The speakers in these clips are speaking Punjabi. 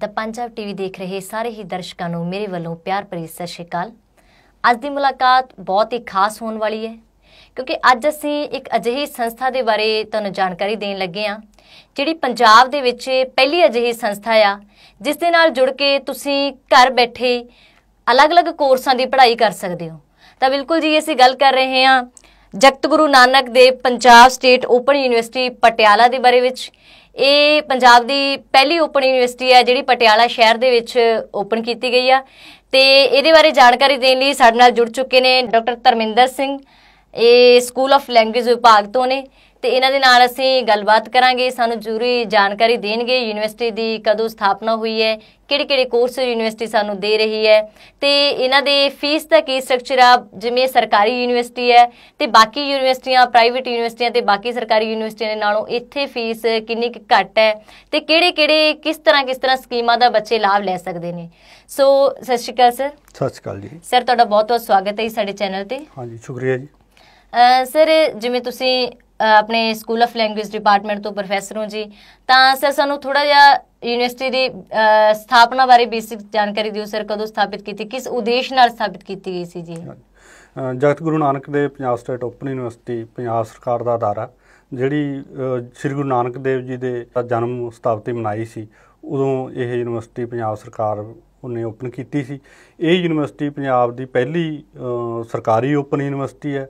ਦ ਪੰਜਾਬ ਟੀਵੀ ਦੇਖ ਰਹੇ ਸਾਰੇ ਹੀ ਦਰਸ਼ਕਾਂ ਨੂੰ ਮੇਰੇ ਵੱਲੋਂ ਪਿਆਰ ਭਰੀ ਸਤਿ ਸ਼੍ਰੀ ਅਕਾਲ ਅੱਜ ਦੀ ਮੁਲਾਕਾਤ ਬਹੁਤ ਹੀ ਖਾਸ ਹੋਣ ਵਾਲੀ ਹੈ ਕਿਉਂਕਿ ਅੱਜ ਅਸੀਂ ਇੱਕ ਅਜਿਹੀ ਸੰਸਥਾ ਦੇ ਬਾਰੇ ਤੁਹਾਨੂੰ ਜਾਣਕਾਰੀ ਦੇਣ ਲੱਗੇ ਹਾਂ ਜਿਹੜੀ ਪੰਜਾਬ ਦੇ ਵਿੱਚ ਪਹਿਲੀ ਅਜਿਹੀ ਸੰਸਥਾ ਆ ਜਿਸ ਦੇ ਨਾਲ ਜੁੜ ਕੇ ਤੁਸੀਂ ਘਰ ਬੈਠੇ ਅਲੱਗ-ਅਲੱਗ ਕੋਰਸਾਂ ਦੀ ਪੜ੍ਹਾਈ ਕਰ ਸਕਦੇ ਹੋ ਤਾਂ ਬਿਲਕੁਲ ਜੀ ਅਸੀਂ ਗੱਲ ਕਰ ਰਹੇ ਹਾਂ Guru Nanak Dev Punjab state open university Patiala ਦੇ ਬਾਰੇ ਵਿੱਚ ਇਹ ਪੰਜਾਬ ਦੀ ਪਹਿਲੀ ਓਪਨ ਯੂਨੀਵਰਸਿਟੀ ਹੈ ਜਿਹੜੀ ਪਟਿਆਲਾ ਸ਼ਹਿਰ ਦੇ ਵਿੱਚ ਓਪਨ ਕੀਤੀ ਗਈ ਆ ਤੇ ਇਹਦੇ ਬਾਰੇ ਜਾਣਕਾਰੀ ਦੇਣ ਲਈ ਸਾਡੇ ਨਾਲ ਜੁੜ ਚੁੱਕੇ ਨੇ ਡਾਕਟਰ ਧਰਮਿੰਦਰ ਸਿੰਘ ਇਹ ਸਕੂਲ ਆਫ ਲੈਂਗੁਏਜ ਵਿਭਾਗ ਤੋਂ ਨੇ ਤੇ ਇਹਨਾਂ ਦੇ ਨਾਲ ਅਸੀਂ ਗੱਲਬਾਤ ਕਰਾਂਗੇ ਸਾਨੂੰ ਜ਼ਰੂਰੀ ਜਾਣਕਾਰੀ ਦੇਣਗੇ ਯੂਨੀਵਰਸਿਟੀ ਦੀ ਕਦੋਂ ਸਥਾਪਨਾ ਹੋਈ ਹੈ ਕਿਹੜੇ ਕਿਹੜੇ ਕੋਰਸ ਯੂਨੀਵਰਸਿਟੀ ਸਾਨੂੰ ਦੇ ਰਹੀ ਹੈ ਤੇ ਇਹਨਾਂ ਦੇ ਫੀਸ ਦਾ ਕੀ ਸਟਰਕਚਰ ਆ ਜਿਵੇਂ ਸਰਕਾਰੀ ਯੂਨੀਵਰਸਿਟੀ ਹੈ ਤੇ ਬਾਕੀ ਯੂਨੀਵਰਸਿਟੀਆਂ ਪ੍ਰਾਈਵੇਟ ਯੂਨੀਵਰਸਿਟੀਆਂ ਤੇ ਬਾਕੀ ਸਰਕਾਰੀ ਯੂਨੀਵਰਸਿਟੀਆਂ ਦੇ ਨਾਲੋਂ ਇੱਥੇ ਫੀਸ ਕਿੰਨੀ ਘੱਟ ਹੈ ਤੇ ਕਿਹੜੇ ਕਿਹੜੇ ਕਿਸ ਤਰ੍ਹਾਂ ਕਿਸ ਤਰ੍ਹਾਂ ਸਕੀਮਾਂ ਦਾ ਬੱਚੇ ਲਾਭ ਲੈ ਸਕਦੇ ਨੇ ਸੋ ਸਤਿ ਸ਼੍ਰੀ ਅਕਾਲ ਸਰ ਸਤਿ ਸ਼੍ਰੀ ਅਕਾਲ ਜੀ ਸਰ ਤੁਹਾਡਾ ਬਹੁਤ ਬਹੁਤ ਸਵਾਗਤ ਹੈ ਸਾਡੇ ਚੈਨਲ ਤੇ ਹਾਂਜੀ ਸ਼ੁਕਰੀਆ ਜੀ ਸਰ ਜਿਵੇਂ ਤੁਸੀਂ ਆਪਣੇ ਸਕੂਲ ਆਫ ਲੈਂਗੁਏਜ ਡਿਪਾਰਟਮੈਂਟ ਤੋਂ ਪ੍ਰੋਫੈਸਰ ਹੋ ਜੀ ਤਾਂ ਸਰ ਸਾਨੂੰ ਥੋੜਾ ਜਿਹਾ ਯੂਨੀਵਰਸਿਟੀ ਦੀ ਸਥਾਪਨਾ ਬਾਰੇ ਬੇਸਿਕ ਜਾਣਕਾਰੀ ਦਿਓ ਸਰ ਕਦੋਂ ਸਥਾਪਿਤ ਕੀਤੀ ਕਿਸ ਉਦੇਸ਼ ਨਾਲ ਸਥਾਪਿਤ ਕੀਤੀ ਗਈ ਸੀ ਜੀ ਜਗਤ ਗੁਰੂ ਨਾਨਕ ਦੇ Punjab state open university Punjab ਸਰਕਾਰ ਦਾ ਅਦਾਰਾ ਜਿਹੜੀ ਸ੍ਰੀ ਗੁਰੂ ਨਾਨਕ ਦੇਵ ਜੀ ਦੇ ਜਨਮ ਸਤਾਬਤੀ ਮਨਾਈ ਸੀ ਉਦੋਂ ਇਹ ਯੂਨੀਵਰਸਿਟੀ ਪੰਜਾਬ ਸਰਕਾਰ ਉਹਨੇ ਓਪਨ ਕੀਤੀ ਸੀ ਇਹ ਯੂਨੀਵਰਸਿਟੀ ਪੰਜਾਬ ਦੀ ਪਹਿਲੀ ਸਰਕਾਰੀ ਓਪਨ ਯੂਨੀਵਰਸਿਟੀ ਹੈ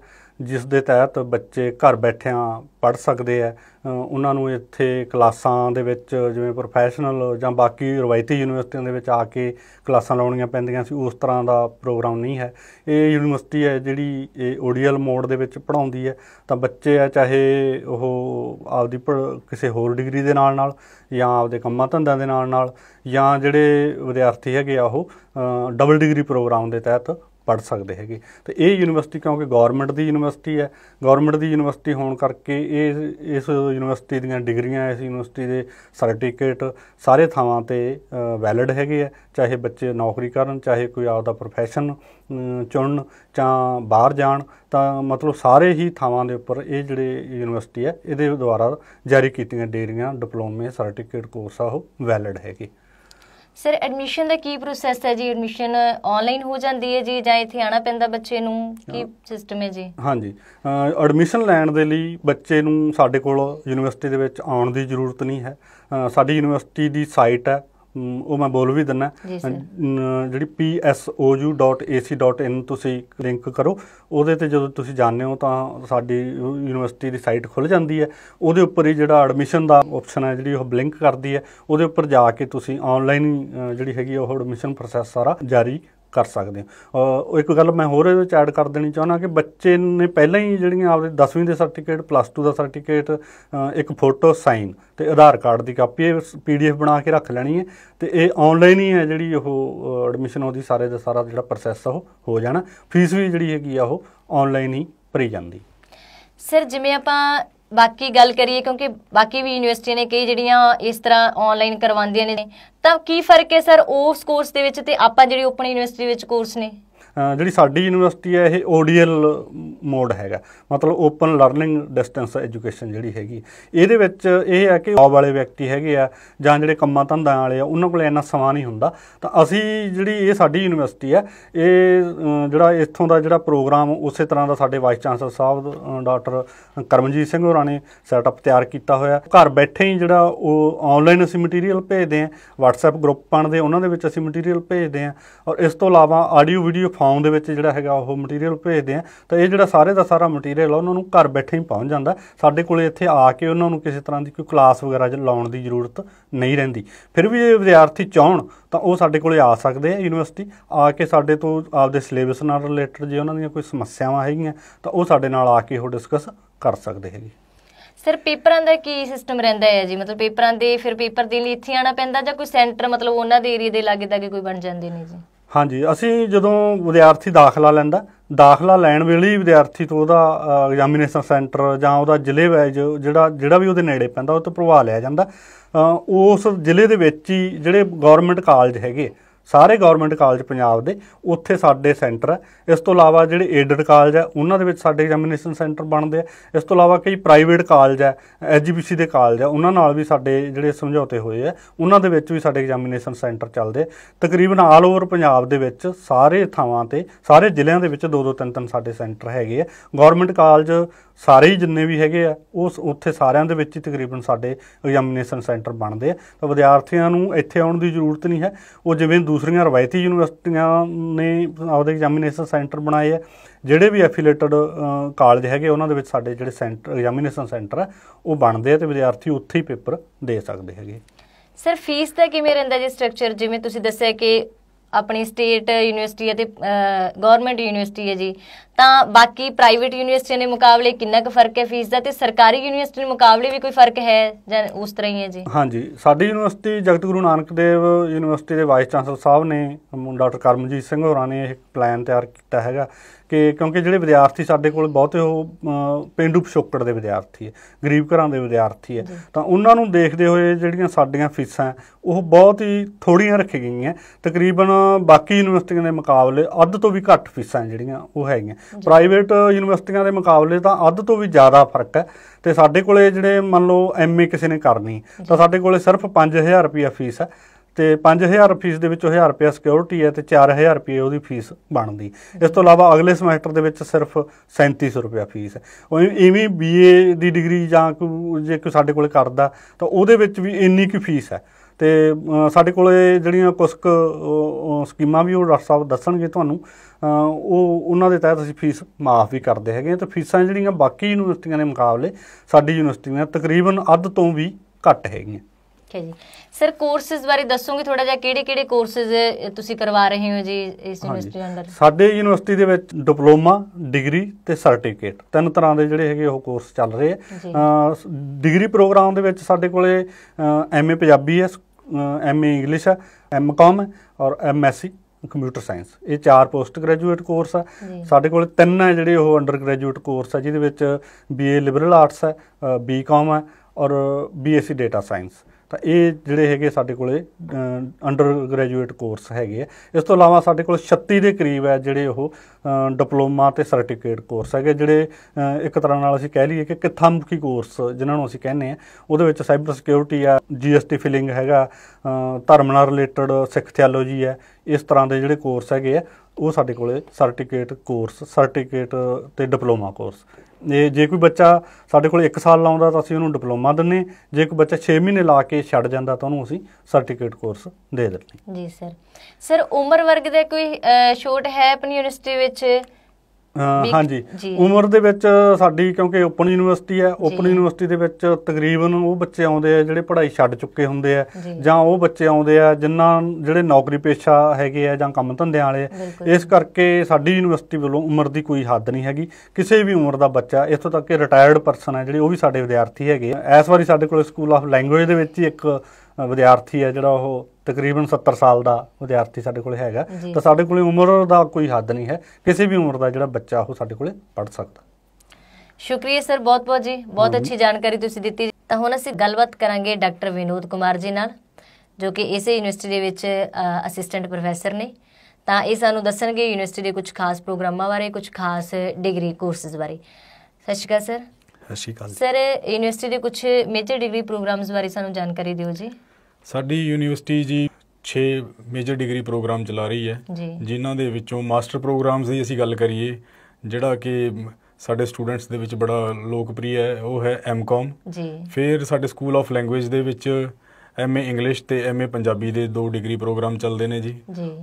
ਜਿਸ ਦੇ ਤਹਿਤ ਬੱਚੇ ਘਰ ਬੈਠਿਆਂ ਪੜ ਸਕਦੇ ਆ ਉਹਨਾਂ ਨੂੰ ਇੱਥੇ ਕਲਾਸਾਂ ਦੇ ਵਿੱਚ ਜਿਵੇਂ ਪ੍ਰੋਫੈਸ਼ਨਲ ਜਾਂ ਬਾਕੀ ਰਵਾਇਤੀ ਯੂਨੀਵਰਸਿਟੀਆਂ ਦੇ ਵਿੱਚ ਆ ਕੇ ਕਲਾਸਾਂ ਲਾਉਣੀਆਂ ਪੈਂਦੀਆਂ ਸੀ ਉਸ ਤਰ੍ਹਾਂ ਦਾ ਪ੍ਰੋਗਰਾਮ ਨਹੀਂ ਹੈ ਇਹ ਯੂਨੀਵਰਸਿਟੀ ਹੈ ਜਿਹੜੀ ਇਹ ਓਡੀਅਲ ਮੋਡ ਦੇ ਵਿੱਚ ਪੜਾਉਂਦੀ ਹੈ ਤਾਂ ਬੱਚੇ ਆ ਚਾਹੇ ਉਹ ਆਪਦੀ ਕਿਸੇ ਹੋਰ ਡਿਗਰੀ ਦੇ ਨਾਲ ਨਾਲ ਜਾਂ ਆਪਦੇ ਕੰਮਾਂ ਧੰਦਿਆਂ ਦੇ ਨਾਲ ਨਾਲ ਜਾਂ ਜਿਹੜੇ ਵਿਦਿਆਰਥੀ ਹੈਗੇ ਆ ਉਹ ਡਬਲ ਡਿਗਰੀ ਪ੍ਰੋਗਰਾਮ ਦੇ ਤਹਿਤ ਪੜ ਸਕਦੇ ਹੈਗੇ ਤੇ ਇਹ ਯੂਨੀਵਰਸਿਟੀ ਕਿਉਂਕਿ ਗਵਰਨਮੈਂਟ ਦੀ ਯੂਨੀਵਰਸਿਟੀ ਹੈ ਗਵਰਨਮੈਂਟ ਦੀ ਯੂਨੀਵਰਸਿਟੀ ਹੋਣ ਕਰਕੇ ਇਹ ਇਸ ਯੂਨੀਵਰਸਿਟੀ ਦੀਆਂ ਡਿਗਰੀਆਂ ਇਸ ਯੂਨੀਵਰਸਿਟੀ ਦੇ ਸਰਟੀਫਿਕੇਟ ਸਾਰੇ ਥਾਵਾਂ ਤੇ ਵੈਲਿਡ ਹੈਗੇ ਆ ਚਾਹੇ ਬੱਚੇ ਨੌਕਰੀ ਕਰਨ ਚਾਹੇ ਕੋਈ ਆਪਦਾ ਪ੍ਰੋਫੈਸ਼ਨ ਚੁਣਨ ਜਾਂ ਬਾਹਰ ਜਾਣ ਤਾਂ ਮਤਲਬ ਸਾਰੇ ਹੀ ਥਾਵਾਂ ਦੇ ਉੱਪਰ ਇਹ ਜਿਹੜੇ ਯੂਨੀਵਰਸਿਟੀ ਹੈ ਇਹਦੇ ਦੁਆਰਾ ਜਾਰੀ ਕੀਤੀਆਂ ਡਿਗਰੀਆਂ ਡਿਪਲੋਮੇ ਸਰਟੀਫਿਕੇਟ ਕੋਰਸ ਆ ਉਹ ਵੈਲਿਡ ਹੈਗੇ ਸਰ ਐਡਮਿਸ਼ਨ ਦਾ ਕੀ ਪ੍ਰੋਸੈਸ ਹੈ ਜੀ ਐਡਮਿਸ਼ਨ ਆਨਲਾਈਨ ਹੋ ਜਾਂਦੀ ਹੈ ਜੀ ਜਾਂ ਇੱਥੇ ਆਣਾ ਪੈਂਦਾ ਬੱਚੇ ਨੂੰ ਕੀ ਸਿਸਟਮ ਹੈ ਜੀ ਹਾਂਜੀ ਐਡਮਿਸ਼ਨ ਲੈਣ ਦੇ ਲਈ ਬੱਚੇ ਨੂੰ ਸਾਡੇ ਕੋਲ ਯੂਨੀਵਰਸਿਟੀ ਦੇ ਵਿੱਚ ਆਉਣ ਦੀ ਜ਼ਰੂਰਤ ਨਹੀਂ ਹੈ ਸਾਡੀ ਯੂਨੀਵਰਸਿਟੀ ਦੀ ਸਾਈਟ ਹੈ ਉਹ ਮੈਂ ਬੋਲ ਵੀ ਦਿੰਨਾ ਜਿਹੜੀ psoju.ac.in ਤੁਸੀਂ ਲਿੰਕ ਕਰੋ ਉਹਦੇ ਤੇ ਜਦੋਂ ਤੁਸੀਂ ਜਾਂਦੇ ਹੋ ਤਾਂ ਸਾਡੀ ਯੂਨੀਵਰਸਿਟੀ ਦੀ ਸਾਈਟ ਖੁੱਲ ਜਾਂਦੀ ਹੈ ਉਹਦੇ ਉੱਪਰ ਹੀ ਜਿਹੜਾ ਐਡਮਿਸ਼ਨ ਦਾ ਆਪਸ਼ਨ ਹੈ ਜਿਹੜੀ ਉਹ ਬਲਿੰਕ ਕਰਦੀ ਹੈ ਉਹਦੇ ਉੱਪਰ ਜਾ ਕੇ ਤੁਸੀਂ ਆਨਲਾਈਨ ਜਿਹੜੀ ਹੈਗੀ ਉਹ ਐਡਮਿਸ਼ਨ ਪ੍ਰੋਸੈਸ ਸਾਰਾ ਜਾਰੀ ਕਰ ਸਕਦੇ ਹੋ ਇੱਕ ਗੱਲ ਮੈਂ ਹੋਰ ਇਹਦੇ ਵਿੱਚ ਐਡ ਕਰ ਦੇਣੀ ਚਾਹੁੰਦਾ ਕਿ ਬੱਚੇ ਨੇ ਪਹਿਲਾਂ ਹੀ ਜਿਹੜੀਆਂ ਆਪਦੇ 10ਵੀਂ ਦੇ ਸਰਟੀਫਿਕੇਟ ਪਲੱਸ 2 ਦਾ ਸਰਟੀਫਿਕੇਟ ਇੱਕ ਫੋਟੋ ਸਾਈਨ ਤੇ ਆਧਾਰ ਕਾਰਡ ਦੀ ਕਾਪੀ ਇਹ ਪੀਡੀਐਫ ਬਣਾ ਕੇ ਰੱਖ ਲੈਣੀ ਹੈ ਤੇ ਇਹ ਆਨਲਾਈਨ ਹੀ ਹੈ ਜਿਹੜੀ ਉਹ ਐਡਮਿਸ਼ਨ ਉਹਦੀ ਸਾਰੇ ਦਾ ਸਾਰਾ ਜਿਹੜਾ ਪ੍ਰੋਸੈਸ ਉਹ ਹੋ ਜਾਣਾ ਫੀਸ ਵੀ ਜਿਹੜੀ ਹੈਗੀ ਆ ਉਹ ਆਨਲਾਈਨ ਹੀ ਭਰੀ ਜਾਂਦੀ ਸਰ ਜਿਵੇਂ ਆਪਾਂ ਬਾਕੀ ਗੱਲ ਕਰੀਏ ਕਿਉਂਕਿ ਬਾਕੀ ਵੀ ਯੂਨੀਵਰਸਿਟੀ ਨੇ ਕਈ ਜਿਹੜੀਆਂ ਇਸ ਤਰ੍ਹਾਂ ਆਨਲਾਈਨ ਕਰਵਾਉਂਦੀਆਂ ਨੇ ਤਾਂ ਕੀ ਫਰਕ ਹੈ ਸਰ ਉਸ ਕੋਰਸ ਦੇ ਵਿੱਚ ਤੇ ਆਪਾਂ ਜਿਹੜੀ ਓਪਨ ਯੂਨੀਵਰਸਿਟੀ ਵਿੱਚ ਕੋਰਸ ਨੇ ਜਿਹੜੀ ਸਾਡੀ ਯੂਨੀਵਰਸਿਟੀ ਹੈ ਇਹ ODL ਮੋਡ ਹੈਗਾ ਮਤਲਬ ਓਪਨ ਲਰਨਿੰਗ ਡਿਸਟੈਂਸ ਐਜੂਕੇਸ਼ਨ ਜਿਹੜੀ ਹੈਗੀ ਇਹਦੇ ਵਿੱਚ ਇਹ ਹੈ ਕਿ ਜੌਬ ਵਾਲੇ ਵਿਅਕਤੀ ਹੈਗੇ ਆ ਜਾਂ ਜਿਹੜੇ ਕੰਮਾਂ ਧੰਦਾਂ ਵਾਲੇ ਆ ਉਹਨਾਂ ਕੋਲ ਇੰਨਾ ਸਮਾਂ ਨਹੀਂ ਹੁੰਦਾ ਤਾਂ ਅਸੀਂ ਜਿਹੜੀ ਇਹ ਸਾਡੀ ਯੂਨੀਵਰਸਿਟੀ ਹੈ ਇਹ ਜਿਹੜਾ ਇੱਥੋਂ ਦਾ ਜਿਹੜਾ ਪ੍ਰੋਗਰਾਮ ਉਸੇ ਤਰ੍ਹਾਂ ਦਾ ਸਾਡੇ ਵਾਈਸ ਚਾਂਸਲਰ ਸਾਹਿਬ ਡਾਕਟਰ ਕਰਮਜੀਤ ਸਿੰਘ ਹੋਰਾਂ ਨੇ ਸੈਟਅਪ ਤਿਆਰ ਕੀਤਾ ਹੋਇਆ ਘਰ ਬੈਠੇ ਹੀ ਜਿਹੜਾ ਉਹ ਆਨਲਾਈਨ ਅਸੀਂ ਮਟੀਰੀਅਲ ਭੇਜਦੇ ਆ WhatsApp ਗਰੁੱਪ ਦੇ ਉਹਨਾਂ ਦੇ ਵਿੱਚ ਅਸੀਂ ਮਟੀਰੀਅਲ ਭੇਜਦੇ ਆ ਔਰ ਇਸ ਤੋਂ ਇਲਾਵਾ ਆਡੀਓ ਵੀਡੀਓ ਫਾਰਮ ਦੇ ਵਿੱਚ ਜਿਹੜਾ ਹੈਗਾ ਉਹ ਮਟੀਰੀਅਲ ਭੇਜਦੇ ਆ ਤਾਂ ਇਹ ਜਿਹੜਾ ਸਾਰੇ ਦਾ ਸਾਰਾ ਮਟੀਰੀਅਲ ਆ ਉਹਨਾਂ ਨੂੰ ਘਰ ਬੈਠੇ ਹੀ ਪਹੁੰਚ ਜਾਂਦਾ ਸਾਡੇ ਕੋਲੇ ਇੱਥੇ ਆ ਕੇ ਉਹਨਾਂ ਨੂੰ ਕਿਸੇ ਤਰ੍ਹਾਂ ਦੀ ਕੋਈ ਕਲਾਸ ਵਗੈਰਾ ਜ ਲਾਉਣ ਦੀ ਜ਼ਰੂਰਤ ਨਹੀਂ ਰਹਿੰਦੀ ਫਿਰ ਵੀ ਜੇ ਵਿਦਿਆਰਥੀ ਚਾਹਣ ਤਾਂ ਉਹ ਸਾਡੇ ਕੋਲੇ ਆ ਸਕਦੇ ਆ ਯੂਨੀਵਰਸਿਟੀ ਆ ਕੇ ਸਾਡੇ ਤੋਂ ਆਪਦੇ ਸਿਲੇਬਸ ਨਾਲ ਰਿਲੇਟਡ ਜੇ ਉਹਨਾਂ ਦੀਆਂ ਕੋਈ ਸਮੱਸਿਆਵਾਂ ਹੈਗੀਆਂ ਤਾਂ ਉਹ ਸਾਡੇ ਨਾਲ ਆ ਕੇ ਉਹ ਡਿਸਕਸ ਕਰ ਸਕਦੇ ਹੈਗੇ ਸਰ ਪੇਪਰਾਂ ਦਾ ਕੀ ਸਿਸਟਮ ਰਹਿੰਦਾ ਹੈ ਜੀ ਮਤਲਬ ਪੇਪਰਾਂ ਦੇ ਫਿਰ ਪੇਪਰ ਦੇ ਲਈ ਇੱਥੇ ਆਣਾ ਪੈਂਦਾ ਜਾਂ ਕੋਈ ਸੈਂਟਰ ਮਤਲਬ ਉਹਨਾਂ ਦੇ ਏਰੀਆ ਦੇ ਲਾਗੇ ਦਾਗੇ ਕੋਈ ਬਣ ਜਾਂਦੇ ਨੇ ਜੀ ਹਾਂਜੀ ਅਸੀਂ ਜਦੋਂ ਵਿਦਿਆਰਥੀ ਦਾਖਲਾ ਲੈਂਦਾ ਦਾਖਲਾ ਲੈਣ ਵੇਲੇ ਹੀ ਵਿਦਿਆਰਥੀ ਤੋਂ ਉਹਦਾ ਐਗਜ਼ਾਮੀਨੇਸ਼ਨ ਸੈਂਟਰ ਜਾਂ ਉਹਦਾ ਜ਼ਿਲ੍ਹੇ ਵਾਈਜ਼ ਜਿਹੜਾ ਜਿਹੜਾ ਵੀ ਉਹਦੇ ਨੇੜੇ ਪੈਂਦਾ ਉਹ ਤੋਂ ਪ੍ਰਵਾਹ ਲਿਆ ਜਾਂਦਾ ਉਸ ਜ਼ਿਲ੍ਹੇ ਦੇ ਵਿੱਚ ਹੀ ਜਿਹੜੇ ਗਵਰਨਮੈਂਟ ਕਾਲਜ ਹੈਗੇ ਸਾਰੇ ਗਵਰਨਮੈਂਟ ਕਾਲਜ ਪੰਜਾਬ ਦੇ ਉੱਥੇ ਸਾਡੇ ਸੈਂਟਰ ਹੈ ਇਸ ਤੋਂ ਇਲਾਵਾ ਜਿਹੜੇ ਏਡਡ ਕਾਲਜ ਹੈ ਉਹਨਾਂ ਦੇ ਵਿੱਚ ਸਾਡੇ ਐਗਜ਼ਾਮੀਨੇਸ਼ਨ ਸੈਂਟਰ ਬਣਦੇ ਆ ਇਸ ਤੋਂ ਇਲਾਵਾ ਕਈ ਪ੍ਰਾਈਵੇਟ ਕਾਲਜ ਹੈ ਐਜੀਬੀਸੀ ਦੇ ਕਾਲਜ ਹੈ ਉਹਨਾਂ ਨਾਲ ਵੀ ਸਾਡੇ ਜਿਹੜੇ ਸਮਝੌਤੇ ਹੋਏ ਆ ਉਹਨਾਂ ਦੇ ਵਿੱਚ ਵੀ ਸਾਡੇ ਐਗਜ਼ਾਮੀਨੇਸ਼ਨ ਸੈਂਟਰ ਚੱਲਦੇ ਤਕਰੀਬਨ ਆਲ ਓਵਰ ਪੰਜਾਬ ਦੇ ਵਿੱਚ ਸਾਰੇ ਥਾਵਾਂ ਤੇ ਸਾਰੇ ਜ਼ਿਲ੍ਹਿਆਂ ਦੇ ਵਿੱਚ ਦੋ ਦੋ ਤਿੰਨ ਤਿੰਨ ਸਾਡੇ ਸੈਂਟਰ ਹੈਗੇ ਆ ਗਵਰਨਮੈਂਟ ਕਾਲਜ ਸਾਰੇ ਹੀ ਜਿੰਨੇ ਵੀ ਹੈਗੇ ਆ ਉਸ ਉੱਥੇ ਸਾਰਿਆਂ ਦੇ ਵਿੱਚ ਹੀ ਤਕਰੀਬਨ ਸਾਡੇ ਐਗਜ਼ਾਮੀਨੇਸ਼ਨ ਸੈਂਟਰ ਬਣਦੇ ਆ ਤਾਂ ਵਿਦਿਆਰਥੀਆਂ ਨੂੰ ਇੱਥੇ ਆਉਣ ਦੀ ਜ਼ਰੂਰਤ ਨਹੀਂ ਹੈ ਉਹ ਜਿਵੇਂ ਦੂਸਰੀਆਂ ਰਵਾਇਤੀ ਯੂਨੀਵਰਸਿਟੀਆਂ ਨੇ ਆਪਦੇ ਐਗਜ਼ਾਮੀਨੇਸ਼ਨ ਸੈਂਟਰ ਬਣਾਏ ਆ ਜਿਹੜੇ ਵੀ ਐਫੀਲੇਟਡ ਕਾਲਜ ਹੈਗੇ ਉਹਨਾਂ ਦੇ ਵਿੱਚ ਸਾਡੇ ਜਿਹੜੇ ਸੈਂਟਰ ਐਗਜ਼ਾਮੀਨੇਸ਼ਨ ਸੈਂਟਰ ਆ ਉਹ ਬਣਦੇ ਆ ਤੇ ਵਿਦਿਆਰਥੀ ਉੱਥੇ ਹੀ ਪੇਪਰ ਦੇ ਸਕਦੇ ਹੈਗੇ ਸਰ ਫੀਸ ਦਾ ਕਿਵੇਂ ਰਹਿੰਦਾ ਜੀ ਸਟਰਕਚਰ ਜਿਵੇਂ ਤੁਸੀਂ ਦੱਸਿਆ ਕਿ ਆਪਣੀ ਸਟੇਟ ਯੂਨੀਵਰਸਿਟੀ ਅਤੇ ਗਵਰਨਮੈਂਟ ਯੂਨੀਵਰਸਿਟੀ ਹੈ ਜੀ ਤਾਂ ਬਾਕੀ ਪ੍ਰਾਈਵੇਟ ਯੂਨੀਵਰਸਿਟੀਆਂ ਦੇ ਮੁਕਾਬਲੇ ਕਿੰਨਾ ਕੁ ਫਰਕ ਹੈ ਫੀਸ ਦਾ ਤੇ ਸਰਕਾਰੀ ਯੂਨੀਵਰਸਿਟੀ ਦੇ ਮੁਕਾਬਲੇ ਵੀ ਕੋਈ ਫਰਕ ਹੈ ਜਾਂ ਉਸ ਤਰ੍ਹਾਂ ਹੀ ਹੈ ਜੀ ਹਾਂਜੀ ਸਾਡੀ ਯੂਨੀਵਰਸਿਟੀ ਜਗਤ ਗੁਰੂ ਨਾਨਕ ਦੇਵ ਯੂਨੀਵਰਸਿਟੀ ਦੇ ਵਾਈਸ ਚਾਂਸਲਰ ਸਾਹਿਬ ਨੇ ਡਾਕਟਰ ਕਰਮਜੀਤ ਸਿੰਘ ਹੋਰਾਂ ਨੇ ਇਹ ਪਲਾਨ ਤਿਆਰ ਕੀਤਾ ਹੈਗਾ ਕਿ ਕਿਉਂਕਿ ਜਿਹੜੇ ਵਿਦਿਆਰਥੀ ਸਾਡੇ ਕੋਲ ਬਹੁਤੇ ਉਹ ਪਿੰਡੂ ਪਿਛੋਕੜ ਦੇ ਵਿਦਿਆਰਥੀ ਹੈ ਗਰੀਬ ਘਰਾਂ ਦੇ ਵਿਦਿਆਰਥੀ ਹੈ ਤਾਂ ਉਹਨਾਂ ਨੂੰ ਦੇਖਦੇ ਹੋਏ ਜਿਹੜੀਆਂ ਸਾਡੀਆਂ ਫੀਸਾਂ ਉਹ ਬਹੁਤ ਹੀ ਥੋੜੀਆਂ ਰੱਖੀ ਗਈਆਂ ਤਕਰੀਬਨ ਬਾਕੀ ਯੂਨੀਵਰਸਿਟੀਆਂ ਦੇ ਮੁਕਾਬਲੇ ਅੱਧ ਤੋਂ ਵੀ ਘੱਟ ਫੀਸਾਂ ਜਿਹੜੀਆਂ ਉਹ ਹੈਗੀਆਂ ਪ੍ਰਾਈਵੇਟ ਯੂਨੀਵਰਸਿਟੀਆਂ ਦੇ ਮੁਕਾਬਲੇ ਤਾਂ ਅੱਧ ਤੋਂ ਵੀ ਜ਼ਿਆਦਾ ਫਰਕ ਹੈ ਤੇ ਸਾਡੇ ਕੋਲੇ ਜਿਹੜੇ ਮੰਨ ਲਓ ਐਮਏ ਕਿਸੇ ਨੇ ਕਰਨੀ ਤਾਂ ਸਾਡੇ ਕੋਲੇ ਸਿਰਫ 5000 ਰੁਪਏ ਫੀਸ ਹੈ ਤੇ 5000 ਫੀਸ ਦੇ ਵਿੱਚ 1000 ਰੁਪਏ ਸਿਕਿਉਰਿਟੀ ਹੈ ਤੇ 4000 ਰੁਪਏ ਉਹਦੀ ਫੀਸ ਬਣਦੀ ਇਸ ਤੋਂ ਇਲਾਵਾ ਅਗਲੇ ਸਮੈਸਟਰ ਦੇ ਵਿੱਚ ਸਿਰਫ 3700 ਰੁਪਏ ਫੀਸ ਹੈ ਉਹ ਇਵੇਂ ਬੀਏ ਦੀ ਡਿਗਰੀ ਜਾਂ ਜੇ ਕੋਈ ਸਾਡੇ ਕੋਲ ਕਰਦਾ ਤਾਂ ਉਹਦੇ ਵਿੱਚ ਵੀ ਇੰਨੀ ਕੀ ਫੀਸ ਹੈ ਤੇ ਸਾਡੇ ਕੋਲੇ ਜਿਹੜੀਆਂ ਕੁਸਕ ਸਕੀਮਾਂ ਵੀ ਉਹ ਡਾਕਟਰ ਸਾਹਿਬ ਦੱਸਣਗੇ ਤੁਹਾਨੂੰ ਉਹ ਉਹਨਾਂ ਦੇ ਤਹਿਤ ਅਸੀਂ ਫੀਸ ਮਾਫ ਵੀ ਕਰਦੇ ਹੈਗੇ ਤੇ ਫੀਸਾਂ ਜਿਹੜੀਆਂ ਬਾਕੀ ਯੂਨੀਵਰਸਿਟੀਆਂ ਦੇ ਮੁਕਾਬਲੇ ਸਾਡੀ ਯੂਨੀਵਰਸਿਟੀ ਦੀਆਂ ਤਕਰੀਬਨ ਅੱਧ ਤੋਂ ਵੀ ਘੱਟ ਹੈਗੀਆਂ ਠੀਕ ਹੈ ਜੀ ਸਰ ਕੋਰਸਸ ਬਾਰੇ ਦੱਸੋਗੇ ਥੋੜਾ ਜਿਹਾ ਕਿਹੜੇ ਕਿਹੜੇ ਕੋਰਸਸ ਤੁਸੀਂ ਕਰਵਾ ਰਹੇ ਹੋ ਜੀ ਇਸ ਯੂਨੀਵਰਸਿਟੀ ਅੰਦਰ ਸਾਡੇ ਯੂਨੀਵਰਸਿਟੀ ਦੇ ਵਿੱਚ ਡਿਪਲੋਮਾ ਡਿਗਰੀ ਤੇ ਸਰਟੀਫਿਕੇਟ ਤਿੰਨ ਤਰ੍ਹਾਂ ਦੇ ਜਿਹੜੇ ਹੈਗੇ ਉਹ ਕੋਰਸ ਚੱਲ ਰਹੇ ਆ ਡਿਗਰੀ ਪ੍ਰੋਗਰਾਮ ਦੇ ਵਿੱਚ ਸਾਡੇ ਕੋਲੇ ਐਮਏ ਪੰਜਾਬੀ ਹੈ ਐਮਏ ਇੰਗਲਿਸ਼ ਹੈ ਐਮਕਾਮ ਔਰ ਐਮਐਸਸੀ ਕੰਪਿਊਟਰ ਸਾਇੰਸ ਇਹ ਚਾਰ ਪੋਸਟ ਗ੍ਰੈਜੂਏਟ ਕੋਰਸ ਆ ਸਾਡੇ ਕੋਲ ਤਿੰਨ ਆ ਜਿਹੜੇ ਉਹ ਅੰਡਰ ਗ੍ਰੈਜੂਏਟ ਕੋਰਸ ਆ ਜਿਹਦੇ ਵਿੱਚ ਬੀਏ ਲਿਬਰਲ ਆਰਟਸ ਹੈ ਬੀਕਾਮ ਹੈ ਔਰ ਬੀਐਸਸੀ ਡਾਟਾ ਸਾਇੰਸ ਤਾਂ ਇਹ ਜਿਹੜੇ ਹੈਗੇ ਸਾਡੇ ਕੋਲੇ ਅੰਡਰ ਗ੍ਰੈਜੂਏਟ ਕੋਰਸ ਹੈਗੇ ਆ ਇਸ ਤੋਂ ਇਲਾਵਾ ਸਾਡੇ ਕੋਲ 36 ਦੇ ਕਰੀਬ ਹੈ ਜਿਹੜੇ ਉਹ ਡਿਪਲੋਮਾ ਤੇ ਸਰਟੀਫਿਕੇਟ ਕੋਰਸ ਹੈਗੇ ਜਿਹੜੇ ਇੱਕ ਤਰ੍ਹਾਂ ਨਾਲ ਅਸੀਂ ਕਹਿ ਲਈਏ ਕਿ ਕਿਥਾਮੁਖੀ ਕੋਰਸ ਜਿਨ੍ਹਾਂ ਨੂੰ ਅਸੀਂ ਕਹਿੰਦੇ ਆ ਉਹਦੇ ਵਿੱਚ ਸਾਈਬਰ ਸਿਕਿਉਰਿਟੀ ਆ ਜੀਐਸਟੀ ਫਿਲਿੰਗ ਹੈਗਾ ਧਰਮ ਨਾਲ ਰਿਲੇਟਡ ਸਿੱਖ ਥਿਓਲੋਜੀ ਹੈ ਇਸ ਤਰ੍ਹਾਂ ਦੇ ਜਿਹੜੇ ਕੋਰਸ ਹੈਗੇ ਆ ਉਹ ਸਾਡੇ ਕੋਲੇ ਸਰਟੀਫਿਕੇਟ ਕੋਰਸ ਸਰਟੀਫਿਕੇਟ ਤੇ ਡਿਪਲੋਮਾ ਕੋਰਸ ਜੇ ਕੋਈ ਬੱਚਾ ਸਾਡੇ ਕੋਲ 1 ਸਾਲ ਲਾਉਂਦਾ ਤਾਂ ਅਸੀਂ ਉਹਨੂੰ ਡਿਪਲੋਮਾ ਦਿੰਨੇ ਜੇ ਕੋਈ ਬੱਚਾ 6 ਮਹੀਨੇ ਲਾ ਕੇ ਛੱਡ ਜਾਂਦਾ ਤਾਂ ਉਹਨੂੰ ਅਸੀਂ ਸਰਟੀਫਿਕੇਟ ਕੋਰਸ ਦੇ ਦਿੰਨੇ ਜੀ ਸਰ ਸਰ ਉਮਰ ਵਰਗ ਦਾ ਕੋਈ ਛੋਟ ਹੈ ਆਪਣੀ ਯੂਨੀਵਰਸਿਟੀ ਵਿੱਚ ਹਾਂਜੀ ਉਮਰ ਦੇ ਵਿੱਚ ਸਾਡੀ ਕਿਉਂਕਿ ਓਪਨ ਯੂਨੀਵਰਸਿਟੀ ਹੈ ਓਪਨ ਯੂਨੀਵਰਸਿਟੀ ਦੇ ਵਿੱਚ ਤਕਰੀਬਨ ਉਹ ਬੱਚੇ ਆਉਂਦੇ ਆ ਜਿਹੜੇ ਪੜ੍ਹਾਈ ਛੱਡ ਚੁੱਕੇ ਹੁੰਦੇ ਆ ਜਾਂ ਉਹ ਬੱਚੇ ਆਉਂਦੇ ਆ ਜਿਨ੍ਹਾਂ ਜਿਹੜੇ ਨੌਕਰੀ ਪੇਸ਼ਾ ਹੈਗੇ ਆ ਜਾਂ ਕੰਮ ਧੰਦਿਆਂ ਵਾਲੇ ਇਸ ਕਰਕੇ ਸਾਡੀ ਯੂਨੀਵਰਸਿਟੀ ਵੱਲੋਂ ਉਮਰ ਦੀ ਕੋਈ ਹੱਦ ਨਹੀਂ ਹੈਗੀ ਕਿਸੇ ਵੀ ਉਮਰ ਦਾ ਬੱਚਾ ਇੱਥੋਂ ਤੱਕ ਕਿ ਰਿਟਾਇਰਡ ਪਰਸਨ ਹੈ ਜਿਹੜੇ ਉਹ ਵੀ ਸਾਡੇ ਵਿਦਿਆਰਥੀ ਹੈਗੇ ਐਸ ਵਾਰੀ ਸਾਡੇ ਕੋਲ ਸਕੂਲ ਆਫ ਲੈਂਗੁਏਜ ਦੇ ਵਿੱਚ ਹੀ ਇੱਕ ਵਿਦਿਆਰਥੀ ਹੈ ਜਿਹੜਾ ਉਹ ਤਕਰੀਬਨ 70 ਸਾਲ ਦਾ ਵਿਦਿਆਰਥੀ ਸਾਡੇ ਕੋਲ ਹੈਗਾ ਤਾਂ ਸਾਡੇ ਕੋਲ ਉਮਰ ਦਾ ਕੋਈ ਹੱਦ ਨਹੀਂ ਹੈ ਕਿਸੇ ਵੀ ਉਮਰ ਦਾ ਜਿਹੜਾ ਬੱਚਾ ਉਹ ਸਾਡੇ ਕੋਲੇ ਪੜ ਸਕਦਾ ਸ਼ੁਕਰੀਆ ਸਰ ਬਹੁਤ ਬਹੁਤ ਜੀ ਬਹੁਤ ਅੱਛੀ ਜਾਣਕਾਰੀ ਤੁਸੀਂ ਦਿੱਤੀ ਤਾਂ ਹੁਣ ਅਸੀਂ ਗੱਲਬਾਤ ਕਰਾਂਗੇ ਡਾਕਟਰ ਵਿਨੋਦ ਕੁਮਾਰ ਜੀ ਨਾਲ ਜੋ ਕਿ ਇਸੇ ਯੂਨੀਵਰਸਿਟੀ ਦੇ ਵਿੱਚ ਅਸਿਸਟੈਂਟ ਪ੍ਰੋਫੈਸਰ ਨੇ ਤਾਂ ਇਹ ਸਾਨੂੰ ਦੱਸਣਗੇ ਯੂਨੀਵਰਸਿਟੀ ਦੇ ਕੁਝ ਖਾਸ ਪ੍ਰੋਗਰਾਮਾਂ ਬਾਰੇ ਕੁਝ ਖਾਸ ਡਿਗਰੀ ਕੋਰਸਸ ਬਾਰੇ ਸਤਿ ਸ਼੍ਰੀ ਅਕਾਲ ਸਰ ਸਤਿ ਸ਼੍ਰੀ ਅਕਾਲ ਸਰ ਯੂਨੀਵਰਸਿਟੀ ਦੇ ਕੁਝ ਮੇਜਰ ਡਿਗਰੀ ਪ੍ਰੋਗਰਾਮਸ ਬਾਰੇ ਸਾਨੂੰ ਜਾਣਕਾਰੀ ਦਿਓ ਜੀ ਸਾਡੀ ਯੂਨੀਵਰਸਿਟੀ ਜੀ 6 ਮੇਜਰ ਡਿਗਰੀ ਪ੍ਰੋਗਰਾਮ ਚਲਾ ਰਹੀ ਹੈ ਜਿਨ੍ਹਾਂ ਦੇ ਵਿੱਚੋਂ ਮਾਸਟਰ ਪ੍ਰੋਗਰਾਮਸ ਦੀ ਅਸੀਂ ਗੱਲ ਕਰੀਏ ਜਿਹੜਾ ਕਿ ਸਾਡੇ ਸਟੂਡੈਂਟਸ ਦੇ ਵਿੱਚ ਬੜਾ ਲੋਕਪ੍ਰਿਯ ਹੈ ਉਹ ਹੈ ਐਮਕਾਮ ਜੀ ਫਿਰ ਸਾਡੇ ਸਕੂਲ ਆਫ ਲੈਂਗੁਏਜ ਦੇ ਵਿੱਚ ਐਮਏ ਇੰਗਲਿਸ਼ ਤੇ ਐਮਏ ਪੰਜਾਬੀ ਦੇ ਦੋ ਡਿਗਰੀ ਪ੍ਰੋਗਰਾਮ ਚੱਲਦੇ ਨੇ ਜੀ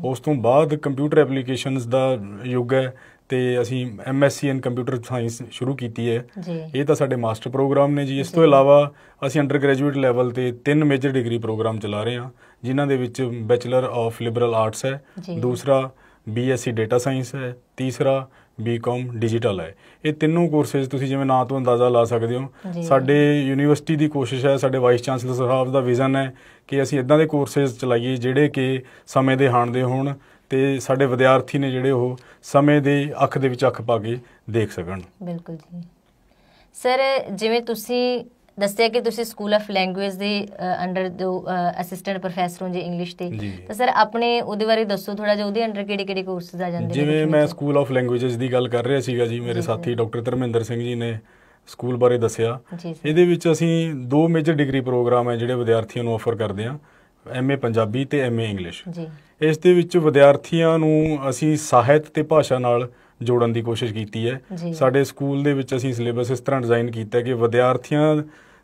ਉਸ ਤੋਂ ਬਾਅਦ ਕੰਪਿਊਟਰ ਐਪਲੀਕੇਸ਼ਨਸ ਦਾ ਯੁੱਗ ਹੈ ਤੇ ਅਸੀਂ ਐਮਐਸਸੀ ਇਨ ਕੰਪਿਊਟਰ ਸਾਇੰਸ ਸ਼ੁਰੂ ਕੀਤੀ ਹੈ ਇਹ ਤਾਂ ਸਾਡੇ ਮਾਸਟਰ ਪ੍ਰੋਗਰਾਮ ਨੇ ਜੀ ਇਸ ਤੋਂ ਇਲਾਵਾ ਅਸੀਂ ਅੰਡਰ ਗ੍ਰੈਜੂਏਟ ਲੈਵਲ ਤੇ ਤਿੰਨ ਮੇਜਰ ਡਿਗਰੀ ਪ੍ਰੋਗਰਾਮ ਚਲਾ ਰਹੇ ਹਾਂ ਜਿਨ੍ਹਾਂ ਦੇ ਵਿੱਚ ਬੈਚਲਰ ਆਫ ਲਿਬਰਲ ਆਰਟਸ ਹੈ ਦੂਸਰਾ ਬੀਐਸਸੀ ਡਾਟਾ ਸਾਇੰਸ ਹੈ ਤੀਸਰਾ ਬੀਕਮ ਡਿਜੀਟਲ ਹੈ ਇਹ ਤਿੰਨੋਂ ਕੋਰਸਸ ਤੁਸੀਂ ਜਿਵੇਂ ਨਾਂ ਤੋਂ ਅੰਦਾਜ਼ਾ ਲਾ ਸਕਦੇ ਹੋ ਸਾਡੇ ਯੂਨੀਵਰਸਿਟੀ ਦੀ ਕੋਸ਼ਿਸ਼ ਹੈ ਸਾਡੇ ਵਾਈਸ ਚਾਂਸਲਰ ਸਾਹਿਬ ਦਾ ਵਿਜ਼ਨ ਹੈ ਕਿ ਅਸੀਂ ਇਦਾਂ ਦੇ ਕੋਰਸਸ ਚਲਾਈਏ ਜਿਹੜੇ ਕਿ ਸਮੇਂ ਦੇ ਹਾਣ ਦੇ ਹੋਣ ਤੇ ਸਾਡੇ ਵਿਦਿਆਰਥੀ ਨੇ ਜਿਹੜੇ ਉਹ ਸਮੇਂ ਦੇ ਅੱਖ ਦੇ ਵਿੱਚ ਅੱਖ ਪਾ ਕੇ ਦੇਖ ਸਕਣ ਬਿਲਕੁਲ ਜੀ ਸਰ ਜਿਵੇਂ ਤੁਸੀਂ ਦੱਸਿਆ ਕਿ ਤੁਸੀਂ ਸਕੂਲ ਆਫ ਲੈਂਗੁਏਜ ਦੇ ਅੰਡਰ ਜੋ ਅਸਿਸਟੈਂਟ ਪ੍ਰੋਫੈਸਰ ਹੋ ਜੀ ਇੰਗਲਿਸ਼ ਤੇ ਤਾਂ ਸਰ ਆਪਣੇ ਉਹਦੇ ਬਾਰੇ ਦੱਸੋ ਥੋੜਾ ਜਿਹਾ ਉਹਦੇ ਅੰਡਰ ਕਿਹੜੇ ਕਿਹੜੇ ਕੋਰਸਸ ਆ ਜਾਂਦੇ ਜਿਵੇਂ ਮੈਂ ਸਕੂਲ ਆਫ ਲੈਂਗੁਏਜਸ ਦੀ ਗੱਲ ਕਰ ਰਿਹਾ ਸੀਗਾ ਜੀ ਮੇਰੇ ਸਾਥੀ ਡਾਕਟਰ ਧਰਮਿੰਦਰ ਸਿੰਘ ਜੀ ਨੇ ਸਕੂਲ ਬਾਰੇ ਦੱਸਿਆ ਇਹਦੇ ਵਿੱਚ ਅਸੀਂ ਦੋ ਮੇਜਰ ਡਿਗਰੀ ਪ੍ਰੋਗਰਾਮ ਹੈ ਜਿਹੜੇ ਵਿਦਿਆਰਥੀਆਂ ਨੂੰ ਆਫਰ ਕਰਦੇ ਆ ਐਮਏ ਪੰਜਾਬੀ ਤੇ ਐਮਏ ਇੰਗਲਿਸ਼ ਜੀ ਇਸ ਦੇ ਵਿੱਚ ਵਿਦਿਆਰਥੀਆਂ ਨੂੰ ਅਸੀਂ ਸਾਹਿਤ ਤੇ ਭਾਸ਼ਾ ਨਾਲ ਜੋੜਨ ਦੀ ਕੋਸ਼ਿਸ਼ ਕੀਤੀ ਹੈ ਸਾਡੇ ਸਕੂਲ ਦੇ ਵਿੱਚ ਅਸੀਂ ਸਿਲੇਬਸ ਇਸ ਤਰ੍ਹਾਂ ਡਿਜ਼ਾਈਨ ਕੀਤਾ ਕਿ ਵਿਦਿਆਰਥੀਆਂ